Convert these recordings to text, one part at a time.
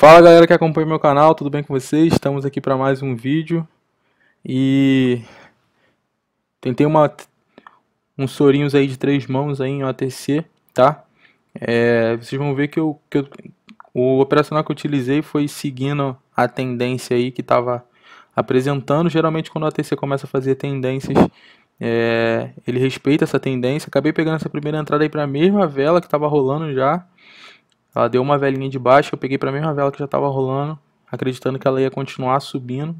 Fala galera que acompanha meu canal, tudo bem com vocês? Estamos aqui para mais um vídeo e tentei uma uns sorinhos aí de três mãos aí em OTC, tá? É, vocês vão ver que, eu, que eu, o operacional que eu utilizei foi seguindo a tendência aí que estava apresentando. Geralmente quando o OTC começa a fazer tendências, é, ele respeita essa tendência. Acabei pegando essa primeira entrada aí para a mesma vela que estava rolando já. Ela deu uma velinha de baixo, eu peguei para a mesma vela que já estava rolando, acreditando que ela ia continuar subindo.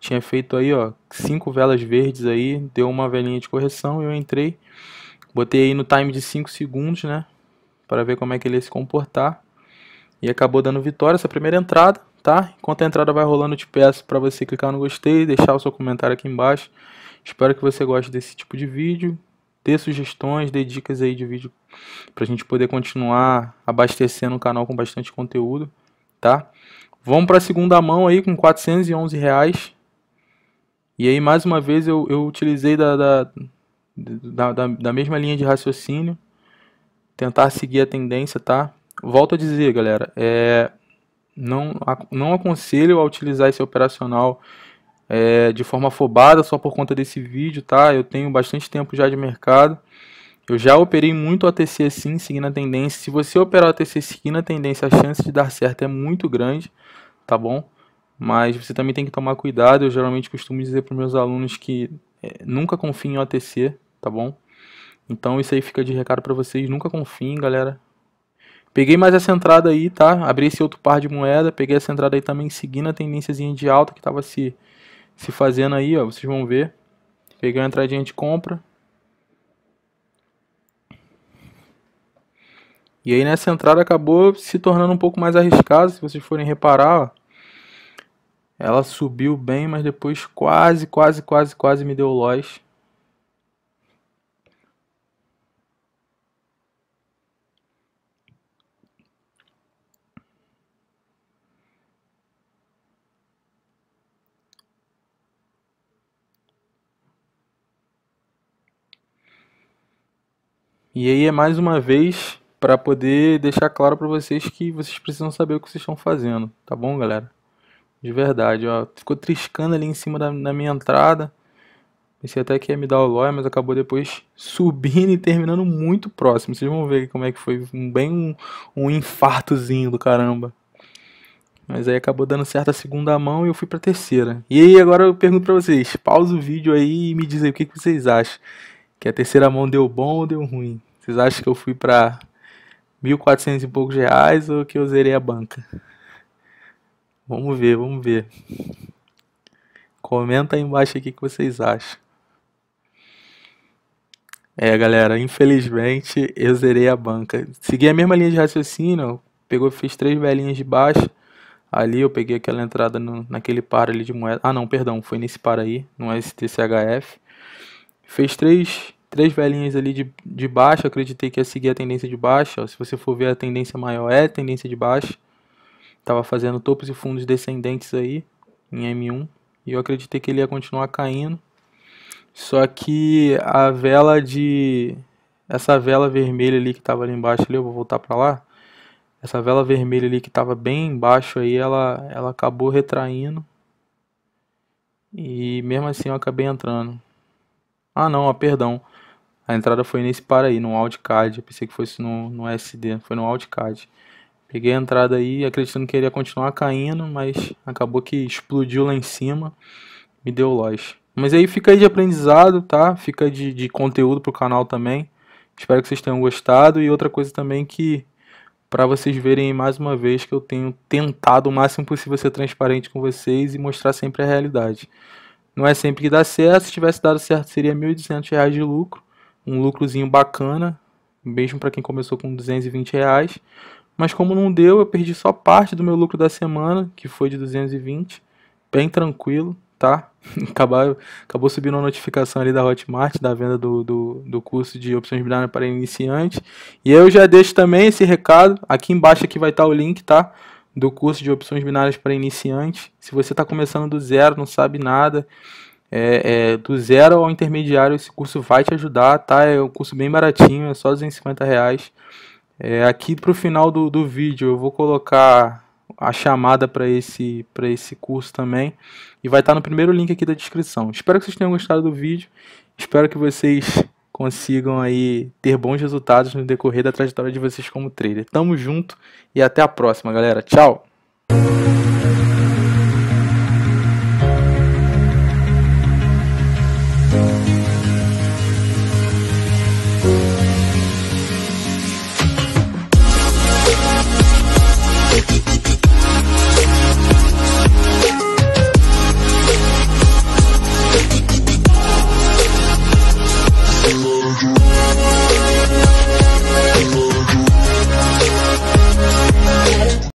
Tinha feito aí, ó, cinco velas verdes aí, deu uma velinha de correção, eu entrei, botei aí no time de 5 segundos, né, para ver como é que ele ia se comportar. E acabou dando vitória essa primeira entrada, tá? Enquanto a entrada vai rolando, eu te peço para você clicar no gostei, deixar o seu comentário aqui embaixo. Espero que você goste desse tipo de vídeo ter sugestões, dê dicas aí de vídeo para a gente poder continuar abastecendo o canal com bastante conteúdo, tá? Vamos para segunda mão aí com 411 reais. E aí, mais uma vez, eu, eu utilizei da da, da, da, da mesma linha de raciocínio. Tentar seguir a tendência, tá? Volto a dizer, galera, é, não, não aconselho a utilizar esse operacional é, de forma afobada só por conta desse vídeo, tá? Eu tenho bastante tempo já de mercado. Eu já operei muito o ATC assim, seguindo a tendência. Se você operar o ATC seguindo a tendência, a chance de dar certo é muito grande, tá bom? Mas você também tem que tomar cuidado. Eu geralmente costumo dizer para meus alunos que é, nunca confiem em OTC, tá bom? Então isso aí fica de recado para vocês, nunca confiem, galera. Peguei mais essa entrada aí, tá? Abri esse outro par de moeda, peguei essa entrada aí também seguindo a tendênciazinha de alta que estava se se fazendo aí, ó, vocês vão ver. Pegar a entradinha de compra. E aí nessa entrada acabou se tornando um pouco mais arriscado, se vocês forem reparar, ó. Ela subiu bem, mas depois quase, quase, quase, quase me deu loss. E aí é mais uma vez para poder deixar claro para vocês que vocês precisam saber o que vocês estão fazendo, tá bom, galera? De verdade, ó, ficou triscando ali em cima da, da minha entrada. Pensei até que ia me dar o lóia, mas acabou depois subindo e terminando muito próximo. Vocês vão ver como é que foi bem um, um infartozinho do caramba. Mas aí acabou dando certo a segunda mão e eu fui pra terceira. E aí agora eu pergunto pra vocês, pausa o vídeo aí e me diz aí o que, que vocês acham. Que a terceira mão deu bom ou deu ruim? Vocês acham que eu fui para 1.400 e poucos reais ou que eu zerei a banca? Vamos ver, vamos ver. Comenta aí embaixo aqui o que vocês acham. É, galera, infelizmente eu zerei a banca. Segui a mesma linha de raciocínio, pegou, fiz três velhinhas de baixo. Ali eu peguei aquela entrada no, naquele par ali de moeda. Ah, não, perdão, foi nesse par aí, no STCHF. Fez três Três velhinhas ali de, de baixo, acreditei que ia seguir a tendência de baixa. se você for ver a tendência maior, é tendência de baixa. tava fazendo topos e fundos descendentes aí em M1. E eu acreditei que ele ia continuar caindo. Só que a vela de. Essa vela vermelha ali que tava ali embaixo, ali, eu vou voltar para lá. Essa vela vermelha ali que tava bem embaixo aí, ela, ela acabou retraindo. E mesmo assim eu acabei entrando. Ah não, ó, perdão. A entrada foi nesse paraí aí, no AudiCAD. Eu pensei que fosse no, no SD, foi no AudiCAD. Peguei a entrada aí, acreditando que iria continuar caindo, mas acabou que explodiu lá em cima, me deu loss. Mas aí fica aí de aprendizado, tá? Fica de, de conteúdo pro canal também. Espero que vocês tenham gostado. E outra coisa também que, para vocês verem mais uma vez que eu tenho tentado o máximo possível ser transparente com vocês e mostrar sempre a realidade. Não é sempre que dá certo, se tivesse dado certo seria R$ 1.200 de lucro um lucrozinho bacana, mesmo para quem começou com 220 reais. Mas como não deu, eu perdi só parte do meu lucro da semana, que foi de 220, bem tranquilo, tá? Acabou, acabou subindo a notificação ali da Hotmart, da venda do, do, do curso de opções binárias para iniciantes. E eu já deixo também esse recado, aqui embaixo aqui vai estar o link, tá? Do curso de opções binárias para iniciantes. Se você está começando do zero, não sabe nada, é, é, do zero ao intermediário, esse curso vai te ajudar, tá? É um curso bem baratinho, é só 250 reais. É, aqui para o final do, do vídeo eu vou colocar a chamada para esse, pra esse curso também e vai estar tá no primeiro link aqui da descrição. Espero que vocês tenham gostado do vídeo, espero que vocês consigam aí ter bons resultados no decorrer da trajetória de vocês como trader. Tamo junto e até a próxima, galera. Tchau!